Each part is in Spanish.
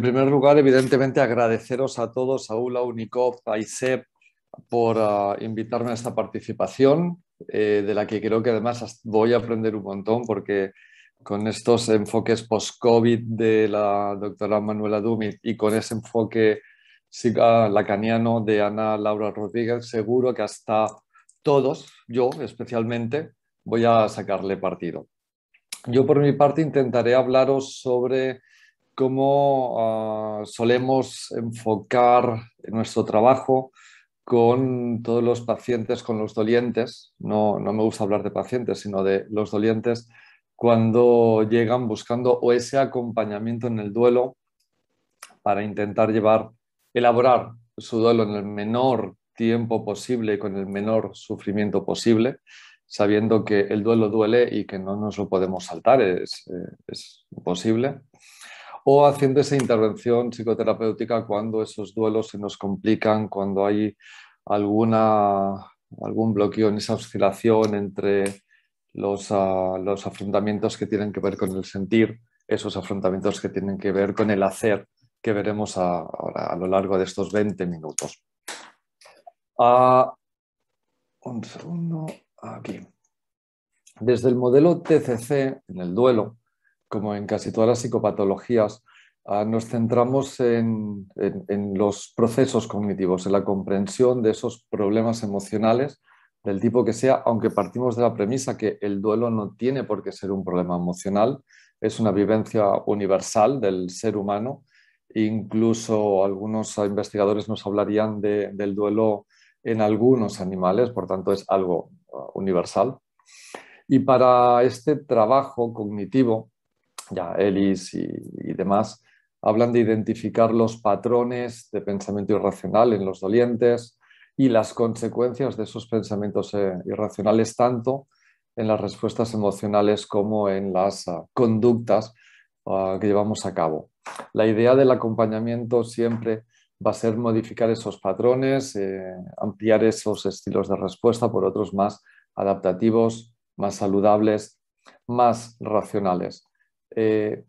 En primer lugar, evidentemente, agradeceros a todos, a ULA, UNICOF, a ISEP, por ah, invitarme a esta participación, eh, de la que creo que además voy a aprender un montón, porque con estos enfoques post-COVID de la doctora Manuela Dumit y con ese enfoque ah, lacaniano de Ana Laura Rodríguez, seguro que hasta todos, yo especialmente, voy a sacarle partido. Yo por mi parte intentaré hablaros sobre cómo ah, solemos enfocar nuestro trabajo con todos los pacientes, con los dolientes, no, no, me gusta hablar de pacientes, sino de los dolientes, cuando llegan buscando o ese acompañamiento en el duelo para intentar llevar, elaborar su duelo en el menor tiempo posible y con el menor sufrimiento posible, sabiendo que el duelo duele y que no nos lo podemos saltar, es, eh, es imposible o haciendo esa intervención psicoterapéutica cuando esos duelos se nos complican, cuando hay alguna, algún bloqueo en esa oscilación entre ah, los, afrontamientos que tienen que ver con el sentir, esos afrontamientos que tienen que ver con el hacer, que veremos a, ahora a lo largo de estos 20 minutos. Ah, un segundo, aquí. Desde el modelo TCC en el duelo, como en casi todas las psicopatologías, ah, nos centramos en, los procesos cognitivos, en la comprensión de esos problemas emocionales del tipo que sea, aunque partimos de la premisa que el duelo no tiene por qué ser un problema emocional, es una vivencia universal del ser humano. Incluso algunos investigadores nos hablarían del duelo en algunos animales, por tanto es algo ah, universal. Y para este trabajo cognitivo, ya Ellis y, demás, hablan de identificar los patrones de pensamiento irracional en los dolientes y las consecuencias de esos pensamientos eh, irracionales tanto en las respuestas emocionales como en las ah, conductas ah, que llevamos a cabo. La idea del acompañamiento siempre va a ser modificar esos patrones, eh, ampliar esos estilos de respuesta por otros más adaptativos, más saludables, más racionales. Eh,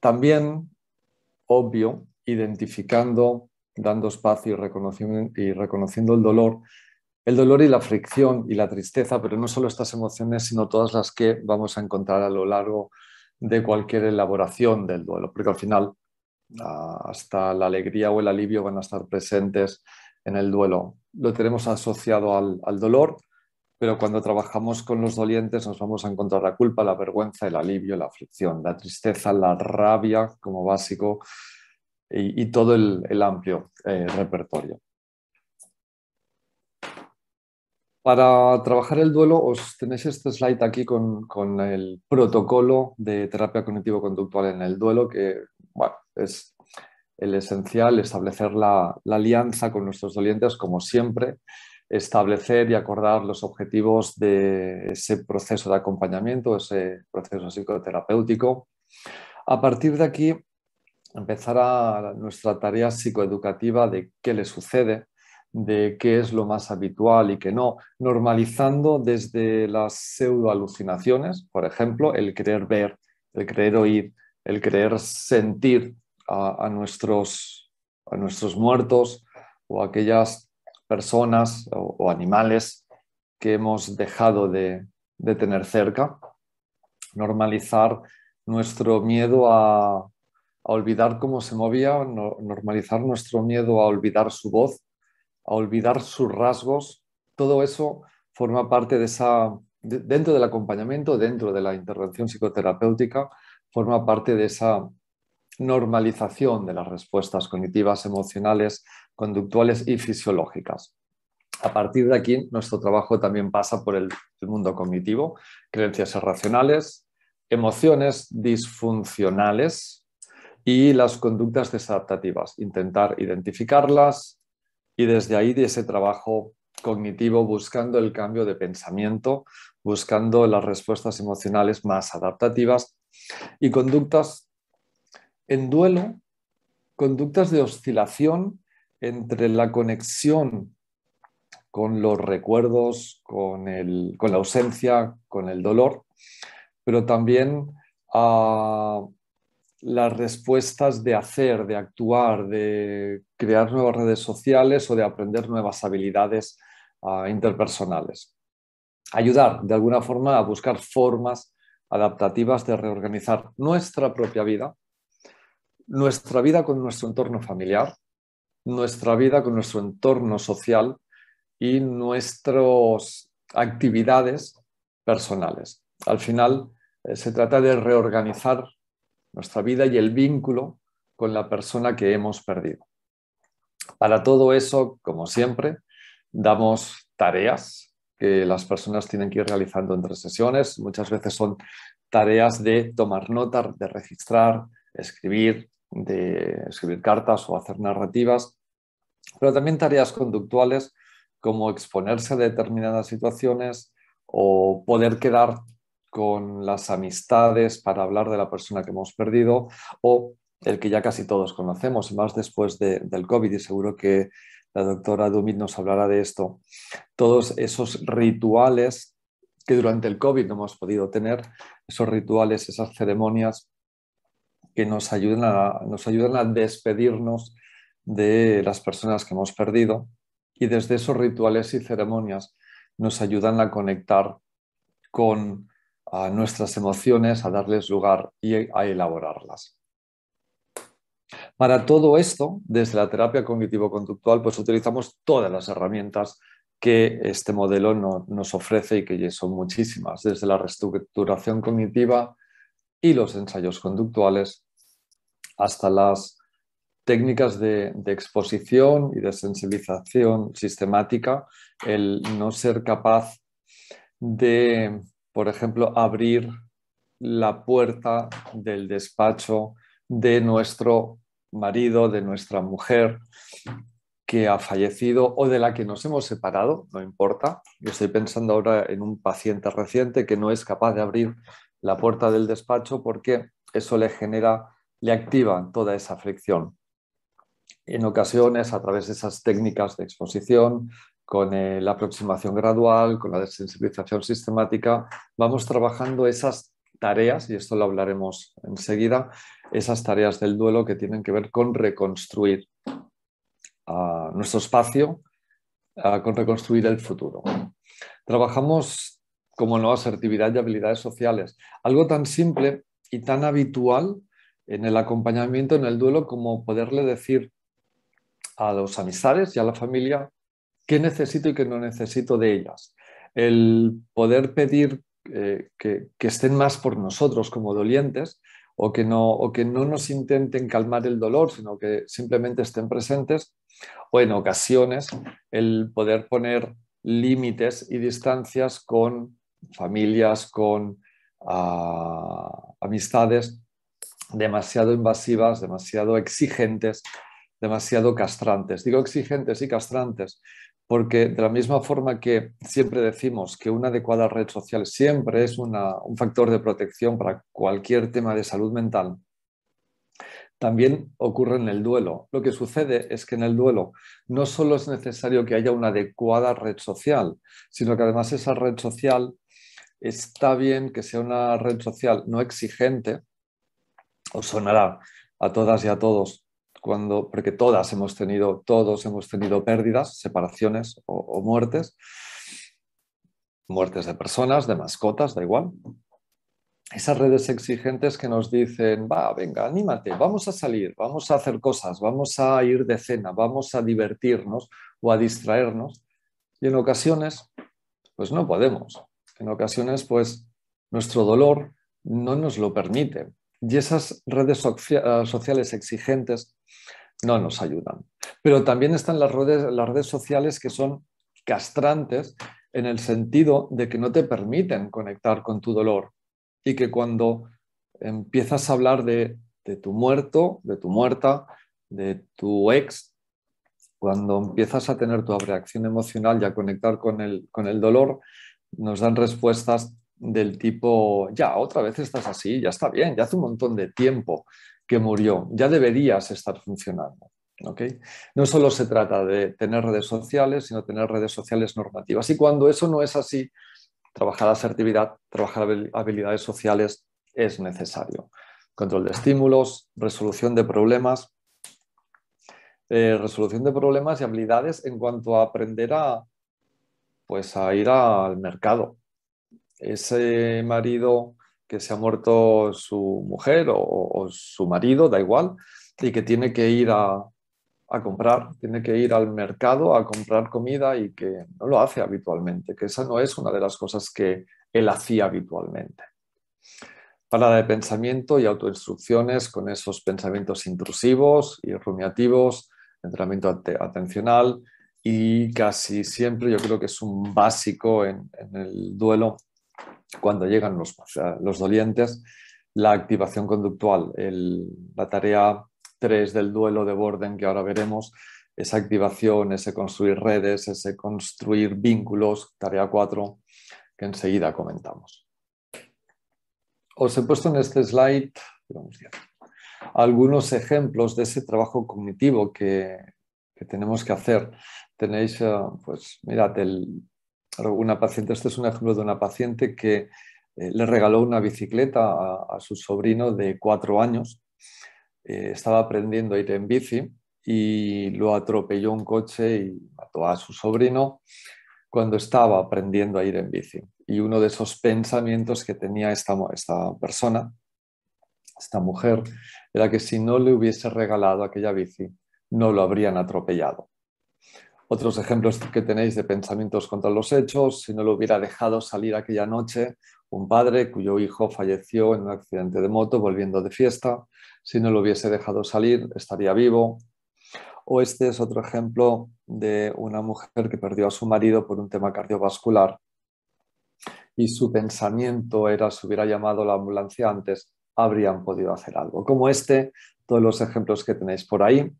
también, obvio, identificando, dando espacio y reconociendo, y reconociendo el dolor, el dolor y la fricción y la tristeza, pero no solo estas emociones, sino todas las que vamos a encontrar a lo largo de cualquier elaboración del duelo, porque al final hasta la alegría o el alivio van a estar presentes en el duelo. Lo tenemos asociado al, al dolor pero cuando trabajamos con los dolientes nos vamos a encontrar la culpa, la vergüenza, el alivio, la aflicción, la tristeza, la rabia como básico y, todo el, amplio eh, repertorio. Para trabajar el duelo, os tenéis este slide aquí con, el protocolo de terapia cognitivo-conductual en el duelo, que es el esencial establecer la alianza con nuestros dolientes, como siempre, establecer y acordar los objetivos de ese proceso de acompañamiento, ese proceso psicoterapéutico. A partir de aquí empezará nuestra tarea psicoeducativa de qué le sucede, de qué es lo más habitual y qué no, normalizando desde las pseudoalucinaciones, por ejemplo, el querer ver, el querer oír, el querer sentir a, nuestros, a nuestros muertos o aquellas personas o, animales que hemos dejado de, tener cerca, normalizar nuestro miedo a, olvidar cómo se movía, normalizar nuestro miedo a olvidar su voz, a olvidar sus rasgos, todo eso forma parte de esa, dentro del acompañamiento, dentro de la intervención psicoterapéutica, forma parte de esa normalización de las respuestas cognitivas, emocionales, conductuales y fisiológicas. A partir de aquí, nuestro trabajo también pasa por el, mundo cognitivo, creencias irracionales, emociones disfuncionales y las conductas desadaptativas, intentar identificarlas y desde ahí de ese trabajo cognitivo buscando el cambio de pensamiento, buscando las respuestas emocionales más adaptativas y conductas en duelo, conductas de oscilación entre la conexión con los recuerdos, con, la ausencia, con el dolor, pero también a ah, las respuestas de hacer, de actuar, de crear nuevas redes sociales o de aprender nuevas habilidades ah, interpersonales. Ayudar, de alguna forma, a buscar formas adaptativas de reorganizar nuestra propia vida, nuestra vida con nuestro entorno familiar, nuestra vida con nuestro entorno social y nuestras actividades personales. Al final eh, se trata de reorganizar nuestra vida y el vínculo con la persona que hemos perdido. Para todo eso, como siempre, damos tareas que las personas tienen que ir realizando entre sesiones. Muchas veces son tareas de tomar nota, de registrar, escribir, de escribir cartas o hacer narrativas, pero también tareas conductuales como exponerse a determinadas situaciones o poder quedar con las amistades para hablar de la persona que hemos perdido o el que ya casi todos conocemos, más después del COVID y seguro que la doctora Dumit nos hablará de esto. Todos esos rituales que durante el COVID no hemos podido tener, esos rituales, esas ceremonias que nos ayudan a, despedirnos de las personas que hemos perdido y desde esos rituales y ceremonias nos ayudan a conectar con nuestras emociones, a darles lugar y a elaborarlas. Para todo esto, desde la terapia cognitivo-conductual, pues utilizamos todas las herramientas que este modelo nos ofrece y que son muchísimas, desde la reestructuración cognitiva y los ensayos conductuales hasta las técnicas de, exposición y de sensibilización sistemática, el no ser capaz de, por ejemplo, abrir la puerta del despacho de nuestro marido, de nuestra mujer que ha fallecido o de la que nos hemos separado, no importa. Yo estoy pensando ahora en un paciente reciente que no es capaz de abrir la puerta del despacho porque eso le genera le activan toda esa fricción. En ocasiones, a través de esas técnicas de exposición, con eh, la aproximación gradual, con la desensibilización sistemática, vamos trabajando esas tareas, y esto lo hablaremos enseguida, esas tareas del duelo que tienen que ver con reconstruir ah, nuestro espacio, ah, con reconstruir el futuro. Trabajamos como no asertividad y habilidades sociales, algo tan simple y tan habitual en el acompañamiento, en el duelo, como poderle decir a los amistades y a la familia qué necesito y qué no necesito de ellas. El poder pedir eh, que, estén más por nosotros como dolientes o que, no, o que no nos intenten calmar el dolor, sino que simplemente estén presentes. O en ocasiones el poder poner límites y distancias con familias, con ah, amistades demasiado invasivas, demasiado exigentes, demasiado castrantes. Digo exigentes y castrantes porque de la misma forma que siempre decimos que una adecuada red social siempre es un factor de protección para cualquier tema de salud mental, también ocurre en el duelo. Lo que sucede es que en el duelo no solo es necesario que haya una adecuada red social, sino que además esa red social está bien que sea una red social no exigente, os sonará a todas y a todos, cuando, porque todas hemos tenido, todos hemos tenido pérdidas, separaciones o, o muertes, muertes de personas, de mascotas, da igual. Esas redes exigentes que nos dicen, va, venga, anímate, vamos a salir, vamos a hacer cosas, vamos a ir de cena, vamos a divertirnos o a distraernos. Y en ocasiones, pues no podemos. En ocasiones, pues nuestro dolor no nos lo permite. Y esas redes eh, sociales exigentes no nos ayudan. Pero también están las redes, las redes sociales que son castrantes en el sentido de que no te permiten conectar con tu dolor y que cuando empiezas a hablar de, tu muerto, de tu muerta, de tu ex, cuando empiezas a tener tu reacción emocional y a conectar con el, con el dolor, nos dan respuestas del tipo, ya, otra vez estás así, ya está bien, ya hace un montón de tiempo que murió, ya deberías estar funcionando. ¿okay? No solo se trata de tener redes sociales, sino tener redes sociales normativas. Y cuando eso no es así, trabajar asertividad, trabajar habilidades sociales es necesario. Control de estímulos, resolución de problemas, eh, resolución de problemas y habilidades en cuanto a aprender a, pues, a ir al mercado, ese marido que se ha muerto su mujer o, su marido, da igual, y que tiene que ir a, comprar, tiene que ir al mercado a comprar comida y que no lo hace habitualmente, que esa no es una de las cosas que él hacía habitualmente. Parada de pensamiento y autoinstrucciones con esos pensamientos intrusivos y rumiativos, entrenamiento atencional y casi siempre yo creo que es un básico en el duelo cuando llegan los, los dolientes, la activación conductual, la tarea 3 del duelo de Borden que ahora veremos, esa activación, ese construir redes, ese construir vínculos, tarea 4, que enseguida comentamos. Os he puesto en este slide algunos ejemplos de ese trabajo cognitivo que, que tenemos que hacer. Tenéis, eh, pues mirad, el, una paciente, este es un ejemplo de una paciente que eh, le regaló una bicicleta a, su sobrino de cuatro años. Eh, estaba aprendiendo a ir en bici y lo atropelló un coche y mató a su sobrino cuando estaba aprendiendo a ir en bici. Y uno de esos pensamientos que tenía esta, esta persona, esta mujer, era que si no le hubiese regalado aquella bici, no lo habrían atropellado otros ejemplos que tenéis de pensamientos contra los hechos, si no lo hubiera dejado salir aquella noche un padre cuyo hijo falleció en un accidente de moto volviendo de fiesta, si no lo hubiese dejado salir estaría vivo. O este es otro ejemplo de una mujer que perdió a su marido por un tema cardiovascular y su pensamiento era si hubiera llamado a la ambulancia antes, habrían podido hacer algo, como este, todos los ejemplos que tenéis por ahí,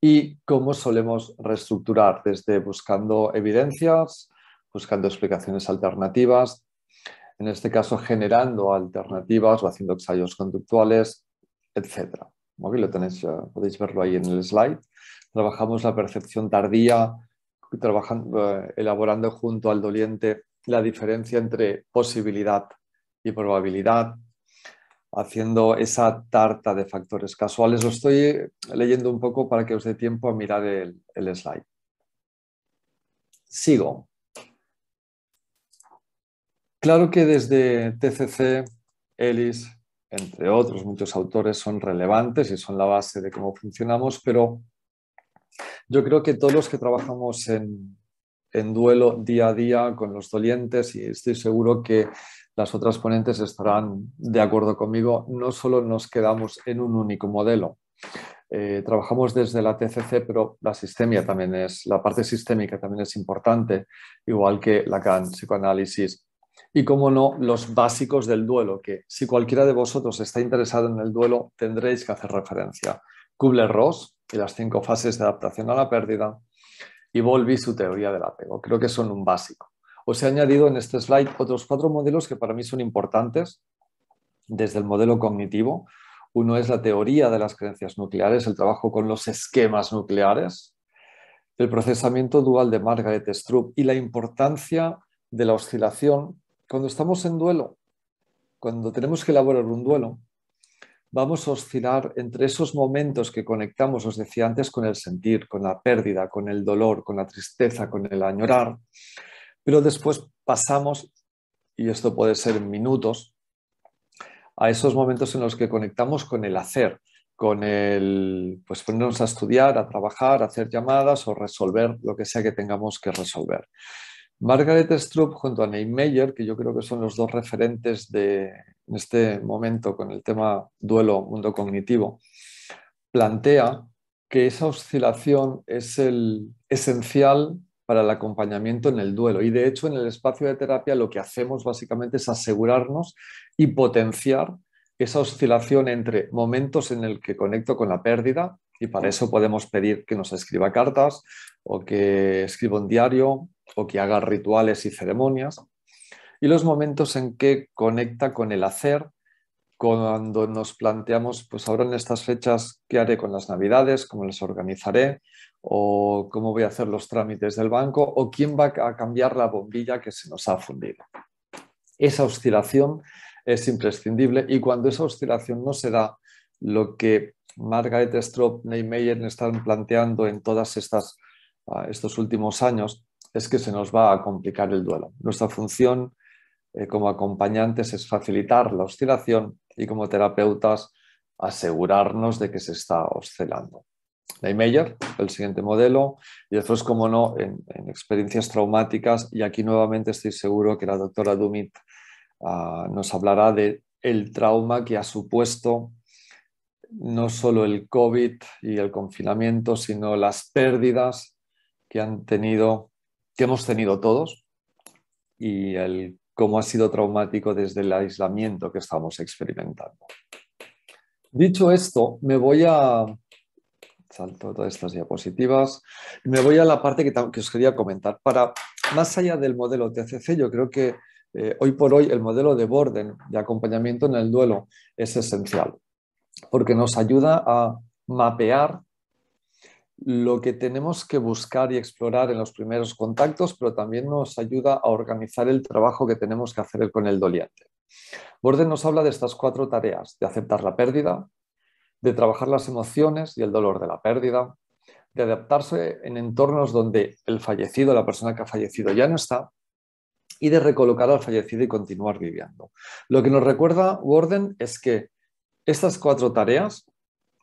y cómo solemos reestructurar desde buscando evidencias, buscando explicaciones alternativas, en este caso generando alternativas o haciendo ensayos conductuales, etc. Aquí Lo tenéis, podéis verlo ahí en el slide. Trabajamos la percepción tardía, trabajando, eh, elaborando junto al doliente la diferencia entre posibilidad y probabilidad, haciendo esa tarta de factores casuales. Lo estoy eh, leyendo un poco para que os dé tiempo a mirar el, slide. Sigo. Claro que desde TCC, ELIS, entre otros muchos autores, son relevantes y son la base de cómo funcionamos, pero yo creo que todos los que trabajamos en duelo día a día con los dolientes y estoy seguro que las otras ponentes estarán de acuerdo conmigo, no solo nos quedamos en un único modelo. Eh, trabajamos desde la TCC, pero la sistemia también es, la parte sistémica también es importante, igual que Lacan, psicoanálisis. Y como no, los básicos del duelo, que si cualquiera de vosotros está interesado en el duelo, tendréis que hacer referencia. Kubler-Ross y las cinco fases de adaptación a la pérdida, y Volvi su teoría del apego. Creo que son un básico. Os he añadido en este slide otros cuatro modelos que para mí son importantes desde el modelo cognitivo. Uno es la teoría de las creencias nucleares, el trabajo con los esquemas nucleares, el procesamiento dual de Margaret Stroop y la importancia de la oscilación cuando estamos en duelo, cuando tenemos que elaborar un duelo, vamos a oscilar entre esos momentos que conectamos, os decía antes, con el sentir, con la pérdida, con el dolor, con la tristeza, con el añorar, pero después pasamos, y esto puede ser en minutos, a esos momentos en los que conectamos con el hacer, con el pues ponernos a estudiar, a trabajar, a hacer llamadas o resolver lo que sea que tengamos que resolver. Margaret Stroop junto a Neil que yo creo que son los dos referentes de en este momento con el tema duelo mundo cognitivo, plantea que esa oscilación es el esencial para el acompañamiento en el duelo. Y de hecho, en el espacio de terapia lo que hacemos básicamente es asegurarnos y potenciar esa oscilación entre momentos en el que conecto con la pérdida, y para eso podemos pedir que nos escriba cartas o que escriba un diario o que haga rituales y ceremonias, y los momentos en que conecta con el hacer, cuando nos planteamos, pues ahora en estas fechas, ¿qué haré con las navidades? ¿Cómo las organizaré? o cómo voy a hacer los trámites del banco o quién va a cambiar la bombilla que se nos ha fundido. Esa oscilación es imprescindible y cuando esa oscilación no se da, lo que Margaret Strop, Neymeyer están planteando en todos ah, estos últimos años es que se nos va a complicar el duelo. Nuestra función eh, como acompañantes es facilitar la oscilación y como terapeutas asegurarnos de que se está oscilando. Neymeyer, el siguiente modelo, y después, como no, en, experiencias traumáticas, y aquí nuevamente estoy seguro que la doctora Dumit ah, nos hablará de el trauma que ha supuesto no solo el COVID y el confinamiento, sino las pérdidas que han tenido, que hemos tenido todos, y el cómo ha sido traumático desde el aislamiento que estamos experimentando. Dicho esto, me voy a salto todas estas diapositivas. Me voy a la parte que, os quería comentar. Para, más allá del modelo TCC, yo creo que eh, hoy por hoy el modelo de Borden, de acompañamiento en el duelo, es esencial, porque nos ayuda a mapear lo que tenemos que buscar y explorar en los primeros contactos, pero también nos ayuda a organizar el trabajo que tenemos que hacer con el doliente. Borden nos habla de estas cuatro tareas, de aceptar la pérdida, de trabajar las emociones y el dolor de la pérdida, de adaptarse en entornos donde el fallecido, la persona que ha fallecido ya no está, y de recolocar al fallecido y continuar viviendo. Lo que nos recuerda Worden es que estas cuatro tareas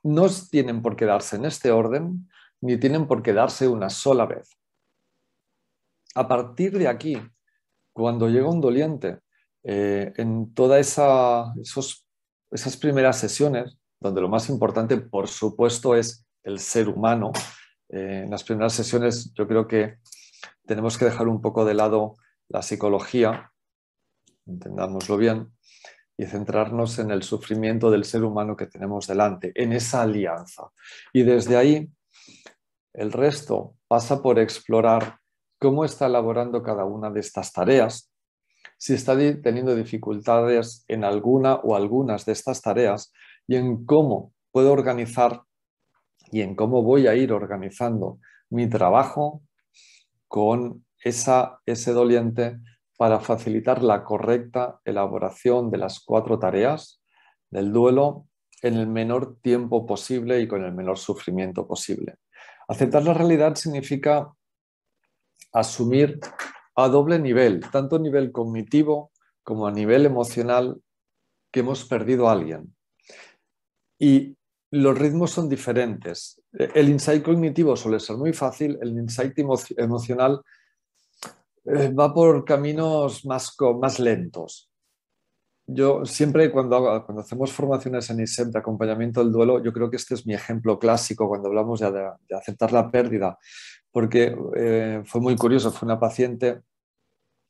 no tienen por quedarse en este orden, ni tienen por quedarse una sola vez. A partir de aquí, cuando llega un doliente, eh, en todas esas primeras sesiones, donde lo más importante, por supuesto, es el ser humano. Eh, en las primeras sesiones yo creo que tenemos que dejar un poco de lado la psicología, entendámoslo bien, y centrarnos en el sufrimiento del ser humano que tenemos delante, en esa alianza. Y desde ahí, el resto pasa por explorar cómo está elaborando cada una de estas tareas, si está teniendo dificultades en alguna o algunas de estas tareas, y en cómo puedo organizar y en cómo voy a ir organizando mi trabajo con esa, ese doliente para facilitar la correcta elaboración de las cuatro tareas del duelo en el menor tiempo posible y con el menor sufrimiento posible. Aceptar la realidad significa asumir a doble nivel, tanto a nivel cognitivo como a nivel emocional, que hemos perdido a alguien. Y los ritmos son diferentes. E, el insight cognitivo suele ser muy fácil, el insight emocional eh, va por caminos más, más lentos. Yo siempre cuando, cuando hacemos formaciones en ISEP de acompañamiento del duelo, yo creo que este es mi ejemplo clásico cuando hablamos de, aceptar la pérdida, porque eh, fue muy curioso, fue una paciente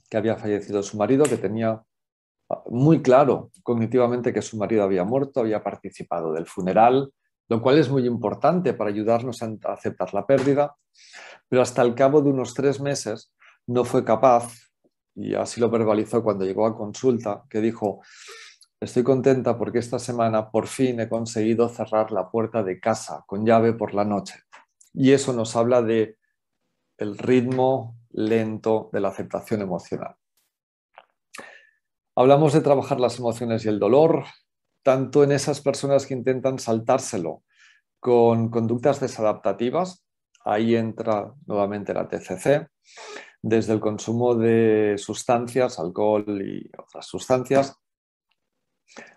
que había fallecido su marido, que tenía muy claro cognitivamente que su marido había muerto, había participado del funeral, lo cual es muy importante para ayudarnos a aceptar la pérdida, pero hasta el cabo de unos tres meses no fue capaz, y así lo verbalizó cuando llegó a consulta, que dijo, estoy contenta porque esta semana por fin he conseguido cerrar la puerta de casa con llave por la noche. Y eso nos habla de el ritmo lento de la aceptación emocional. Hablamos de trabajar las emociones y el dolor, tanto en esas personas que intentan saltárselo con conductas desadaptativas, ahí entra nuevamente la TCC, desde el consumo de sustancias, alcohol y otras sustancias,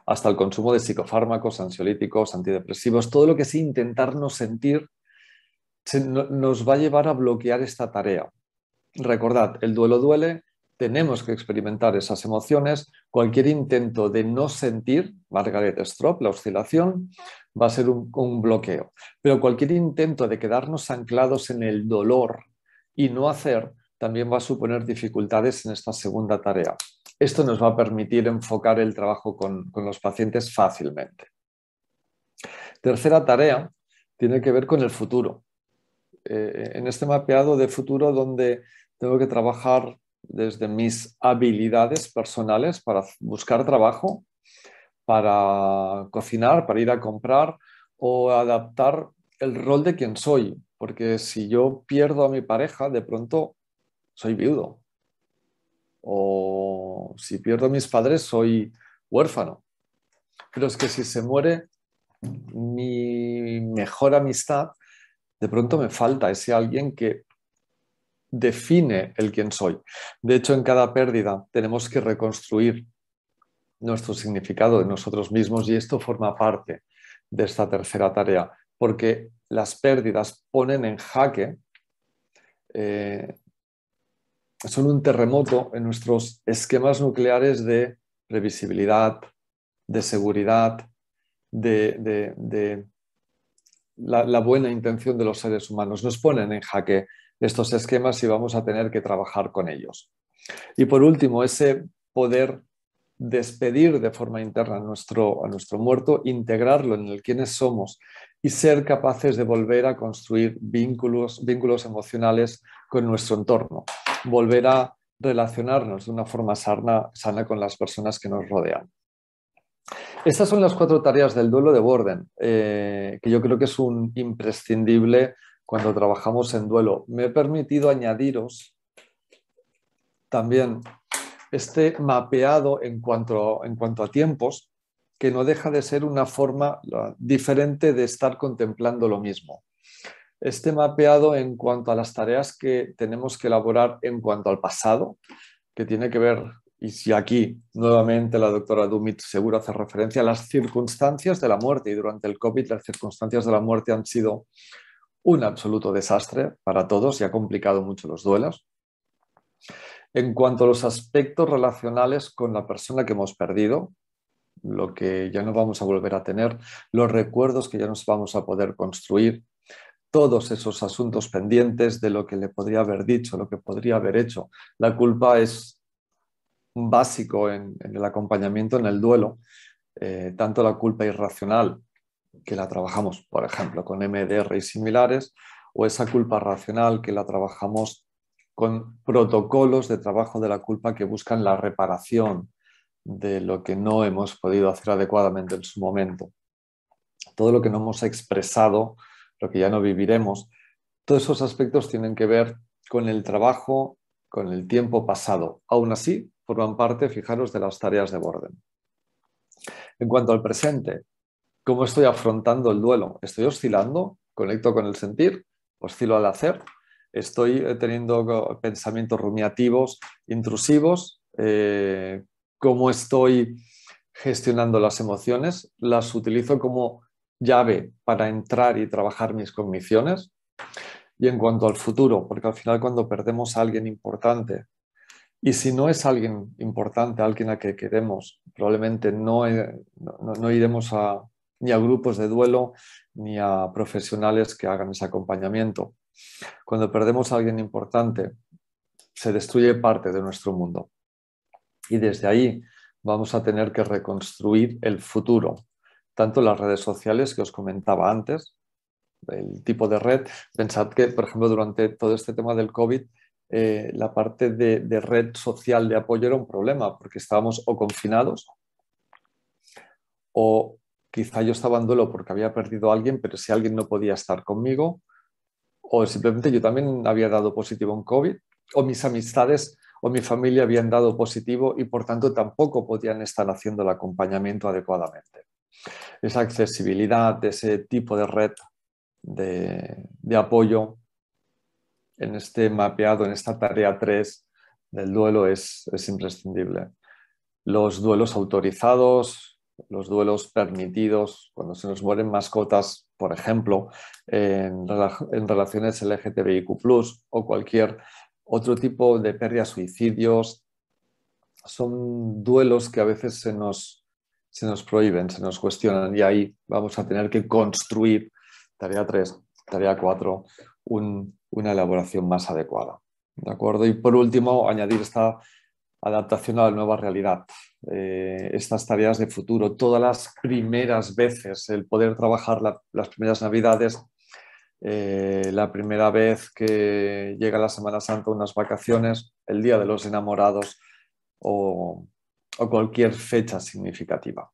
hasta el consumo de psicofármacos, ansiolíticos, antidepresivos, todo lo que es intentarnos sentir nos va a llevar a bloquear esta tarea. Recordad, el duelo duele, tenemos que experimentar esas emociones. Cualquier intento de no sentir, Margaret Stroop, la oscilación, va a ser un, bloqueo. Pero cualquier intento de quedarnos anclados en el dolor y no hacer, también va a suponer dificultades en esta segunda tarea. Esto nos va a permitir enfocar el trabajo con, los pacientes fácilmente. Tercera tarea tiene que ver con el futuro. Eh, en este mapeado de futuro donde tengo que trabajar desde mis habilidades personales para buscar trabajo, para cocinar, para ir a comprar o adaptar el rol de quien soy, porque si yo pierdo a mi pareja, de pronto soy viudo. O si pierdo a mis padres, soy huérfano. Pero es que si se muere mi mejor amistad, de pronto me falta ese alguien que define el quién soy. De hecho, en cada pérdida tenemos que reconstruir nuestro significado de nosotros mismos y esto forma parte de esta tercera tarea, porque las pérdidas ponen en jaque, eh, son un terremoto en nuestros esquemas nucleares de previsibilidad, de seguridad, de, la buena intención de los seres humanos. Nos ponen en jaque estos esquemas y vamos a tener que trabajar con ellos. Y por último, ese poder despedir de forma interna a nuestro, a nuestro muerto, integrarlo en el quiénes somos y ser capaces de volver a construir vínculos, vínculos emocionales con nuestro entorno, volver a relacionarnos de una forma sana, sana con las personas que nos rodean. Estas son las cuatro tareas del duelo de Borden, eh, que yo creo que es un imprescindible cuando trabajamos en duelo. Me he permitido añadiros también este mapeado en cuanto, en cuanto a tiempos, que no deja de ser una forma diferente de estar contemplando lo mismo. Este mapeado en cuanto a las tareas que tenemos que elaborar en cuanto al pasado, que tiene que ver, y si aquí nuevamente la doctora Dumit seguro hace referencia, a las circunstancias de la muerte, y durante el COVID las circunstancias de la muerte han sido un absoluto desastre para todos y ha complicado mucho los duelos. En cuanto a los aspectos relacionales con la persona que hemos perdido, lo que ya no vamos a volver a tener, los recuerdos que ya nos vamos a poder construir, todos esos asuntos pendientes de lo que le podría haber dicho, lo que podría haber hecho. La culpa es básico en, el acompañamiento, en el duelo, eh, tanto la culpa irracional que la trabajamos, por ejemplo, con MDR y similares, o esa culpa racional que la trabajamos con protocolos de trabajo de la culpa que buscan la reparación de lo que no hemos podido hacer adecuadamente en su momento. Todo lo que no hemos expresado, lo que ya no viviremos, todos esos aspectos tienen que ver con el trabajo, con el tiempo pasado. Aún así, forman parte, fijaros, de las tareas de Borden. En cuanto al presente, ¿Cómo estoy afrontando el duelo? ¿Estoy oscilando? ¿Conecto con el sentir? ¿Oscilo al hacer? ¿Estoy eh, teniendo eh, pensamientos rumiativos, intrusivos? Eh, ¿Cómo estoy gestionando las emociones? ¿Las utilizo como llave para entrar y trabajar mis cogniciones? Y en cuanto al futuro, porque al final cuando perdemos a alguien importante, y si no es alguien importante, alguien a que queremos, probablemente no, no iremos a, ni a grupos de duelo, ni a profesionales que hagan ese acompañamiento. Cuando perdemos a alguien importante, se destruye parte de nuestro mundo. Y desde ahí vamos a tener que reconstruir el futuro, tanto las redes sociales que os comentaba antes, el tipo de red. Pensad que, por ejemplo, durante todo este tema del COVID, eh, la parte de, de red social de apoyo era un problema, porque estábamos o confinados o quizá yo estaba en duelo porque había perdido a alguien, pero si alguien no podía estar conmigo, o simplemente yo también había dado positivo en COVID, o mis amistades o mi familia habían dado positivo y por tanto tampoco podían estar haciendo el acompañamiento adecuadamente. Esa accesibilidad, ese tipo de red de, apoyo en este mapeado, en esta tarea 3 del duelo es, es imprescindible. Los duelos autorizados, los duelos permitidos cuando se nos mueren mascotas, por ejemplo, en, relaciones LGTBIQ o cualquier otro tipo de pérdida, suicidios, son duelos que a veces se nos, prohíben, se nos cuestionan y ahí vamos a tener que construir, tarea 3, tarea 4, una elaboración más adecuada. ¿De acuerdo? Y por último, añadir esta adaptación a la nueva realidad. Eh, estas tareas de futuro. Todas las primeras veces, el poder trabajar las primeras navidades, eh, la primera vez que llega la Semana Santa, unas vacaciones, el Día de los Enamorados o, o cualquier fecha significativa.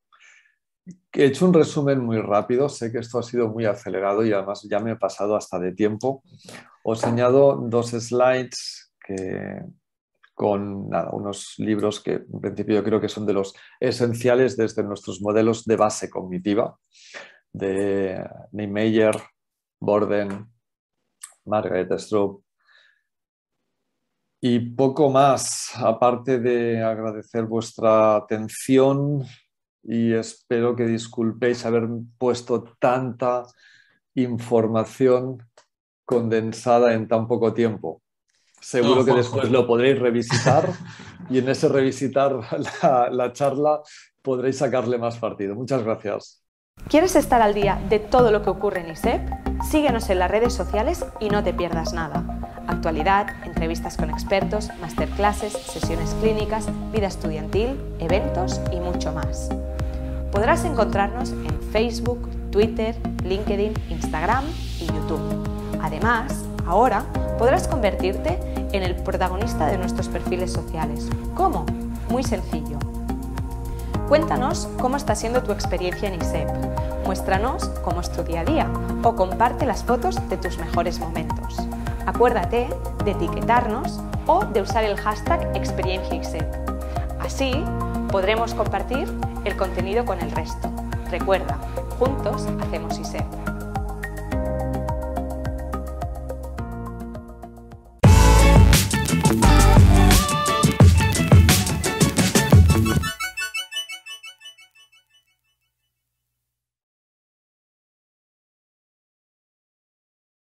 He hecho un resumen muy rápido, sé que esto ha sido muy acelerado y además ya me he pasado hasta de tiempo. Os añado dos slides que con nada, unos libros que en principio yo creo que son de los esenciales desde nuestros modelos de base cognitiva, de Niemeyer, Borden, Margaret Stroop. Y poco más, aparte de agradecer vuestra atención y espero que disculpéis haber puesto tanta información condensada en tan poco tiempo. Seguro que después lo podréis revisitar y en ese revisitar la, charla podréis sacarle más partido. Muchas gracias. ¿Quieres estar al día de todo lo que ocurre en ISEP? Síguenos en las redes sociales y no te pierdas nada. Actualidad, entrevistas con expertos, masterclasses, sesiones clínicas, vida estudiantil, eventos y mucho más. Podrás encontrarnos en Facebook, Twitter, LinkedIn, Instagram y YouTube. Además, ahora podrás convertirte en el protagonista de nuestros perfiles sociales. ¿Cómo? Muy sencillo. Cuéntanos cómo está siendo tu experiencia en ISEP. Muéstranos cómo es tu día a día o comparte las fotos de tus mejores momentos. Acuérdate de etiquetarnos o de usar el hashtag experiencia e Así podremos compartir el contenido con el resto. Recuerda, juntos hacemos ISEP.